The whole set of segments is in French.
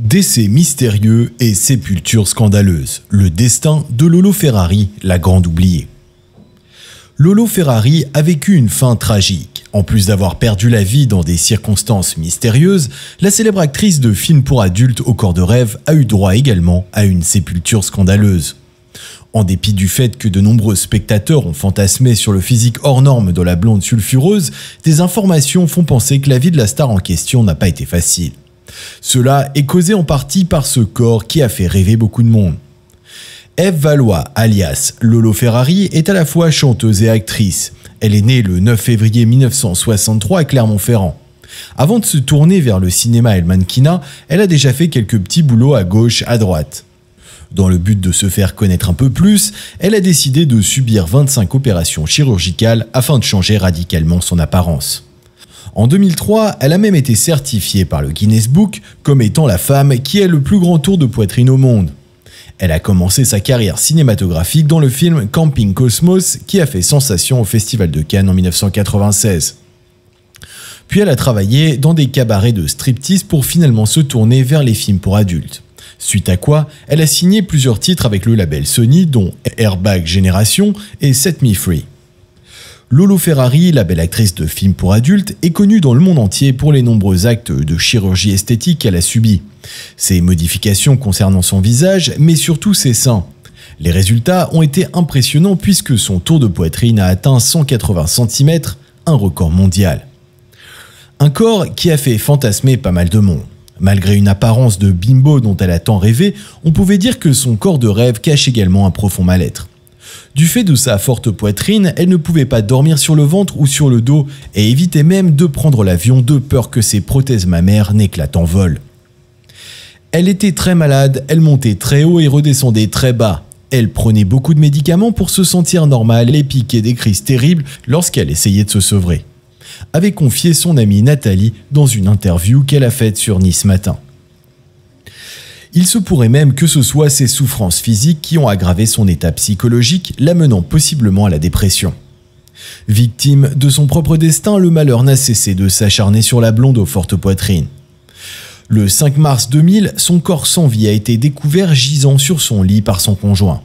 Décès mystérieux et sépulture scandaleuse, le destin de Lolo Ferrari, la grande oubliée. Lolo Ferrari a vécu une fin tragique. En plus d'avoir perdu la vie dans des circonstances mystérieuses, la célèbre actrice de films pour adultes au corps de rêve a eu droit également à une sépulture scandaleuse. En dépit du fait que de nombreux spectateurs ont fantasmé sur le physique hors norme de la blonde sulfureuse, des informations font penser que la vie de la star en question n'a pas été facile. Cela est causé en partie par ce corps qui a fait rêver beaucoup de monde. Eve Valois, alias Lolo Ferrari, est à la fois chanteuse et actrice. Elle est née le 9 février 1963 à Clermont-Ferrand. Avant de se tourner vers le cinéma et le mannequinat, elle a déjà fait quelques petits boulots à gauche, à droite. Dans le but de se faire connaître un peu plus, elle a décidé de subir 25 opérations chirurgicales afin de changer radicalement son apparence. En 2003, elle a même été certifiée par le Guinness Book comme étant la femme qui a le plus grand tour de poitrine au monde. Elle a commencé sa carrière cinématographique dans le film Camping Cosmos qui a fait sensation au Festival de Cannes en 1996. Puis elle a travaillé dans des cabarets de striptease pour finalement se tourner vers les films pour adultes. Suite à quoi, elle a signé plusieurs titres avec le label Sony dont Airbag Generation et Set Me Free. Lolo Ferrari, la belle actrice de films pour adultes, est connue dans le monde entier pour les nombreux actes de chirurgie esthétique qu'elle a subis. Ses modifications concernant son visage, mais surtout ses seins. Les résultats ont été impressionnants puisque son tour de poitrine a atteint 180 cm, un record mondial. Un corps qui a fait fantasmer pas mal de monde. Malgré une apparence de bimbo dont elle a tant rêvé, on pouvait dire que son corps de rêve cache également un profond mal-être. Du fait de sa forte poitrine, elle ne pouvait pas dormir sur le ventre ou sur le dos et évitait même de prendre l'avion de peur que ses prothèses mammaires n'éclatent en vol. Elle était très malade, elle montait très haut et redescendait très bas. Elle prenait beaucoup de médicaments pour se sentir normale et piquait des crises terribles lorsqu'elle essayait de se sevrer. Avait confié son amie Nathalie dans une interview qu'elle a faite sur Nice Matin. Il se pourrait même que ce soit ses souffrances physiques qui ont aggravé son état psychologique, l'amenant possiblement à la dépression. Victime de son propre destin, le malheur n'a cessé de s'acharner sur la blonde aux fortes poitrines. Le 5 mars 2000, son corps sans vie a été découvert gisant sur son lit par son conjoint.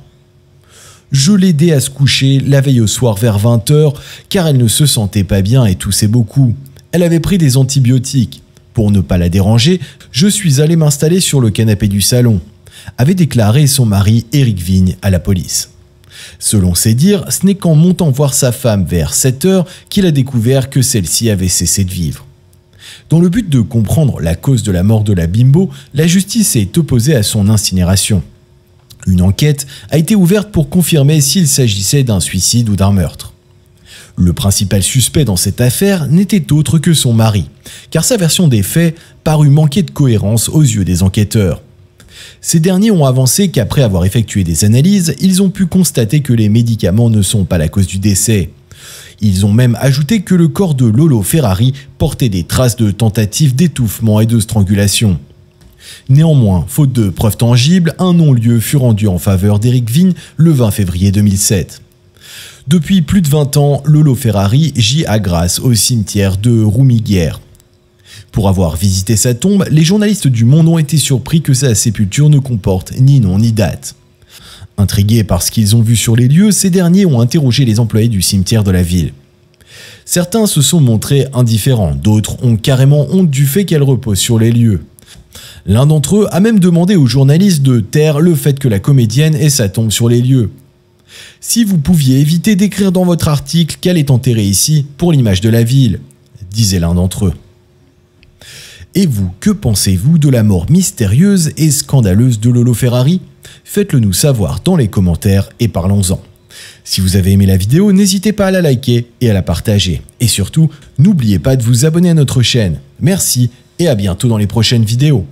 Je l'aidais à se coucher la veille au soir vers 20h car elle ne se sentait pas bien et toussait beaucoup. Elle avait pris des antibiotiques. Pour ne pas la déranger, je suis allé m'installer sur le canapé du salon, avait déclaré son mari Eric Vigne à la police. Selon ses dires, ce n'est qu'en montant voir sa femme vers 7 heures qu'il a découvert que celle-ci avait cessé de vivre. Dans le but de comprendre la cause de la mort de la bimbo, la justice est opposée à son incinération. Une enquête a été ouverte pour confirmer s'il s'agissait d'un suicide ou d'un meurtre. Le principal suspect dans cette affaire n'était autre que son mari, car sa version des faits parut manquer de cohérence aux yeux des enquêteurs. Ces derniers ont avancé qu'après avoir effectué des analyses, ils ont pu constater que les médicaments ne sont pas la cause du décès. Ils ont même ajouté que le corps de Lolo Ferrari portait des traces de tentatives d'étouffement et de strangulation. Néanmoins, faute de preuves tangibles, un non-lieu fut rendu en faveur d'Eric Vigne le 20 février 2007. Depuis plus de 20 ans, Lolo Ferrari gît à grâce au cimetière de Roumiguière. Pour avoir visité sa tombe, les journalistes du Monde ont été surpris que sa sépulture ne comporte ni nom ni date. Intrigués par ce qu'ils ont vu sur les lieux, ces derniers ont interrogé les employés du cimetière de la ville. Certains se sont montrés indifférents, d'autres ont carrément honte du fait qu'elle repose sur les lieux. L'un d'entre eux a même demandé aux journalistes de taire le fait que la comédienne ait sa tombe sur les lieux. Si vous pouviez éviter d'écrire dans votre article qu'elle est enterrée ici pour l'image de la ville, disait l'un d'entre eux. Et vous, que pensez-vous de la mort mystérieuse et scandaleuse de Lolo Ferrari Faites-le nous savoir dans les commentaires et parlons-en. Si vous avez aimé la vidéo, n'hésitez pas à la liker et à la partager. Et surtout, n'oubliez pas de vous abonner à notre chaîne. Merci et à bientôt dans les prochaines vidéos.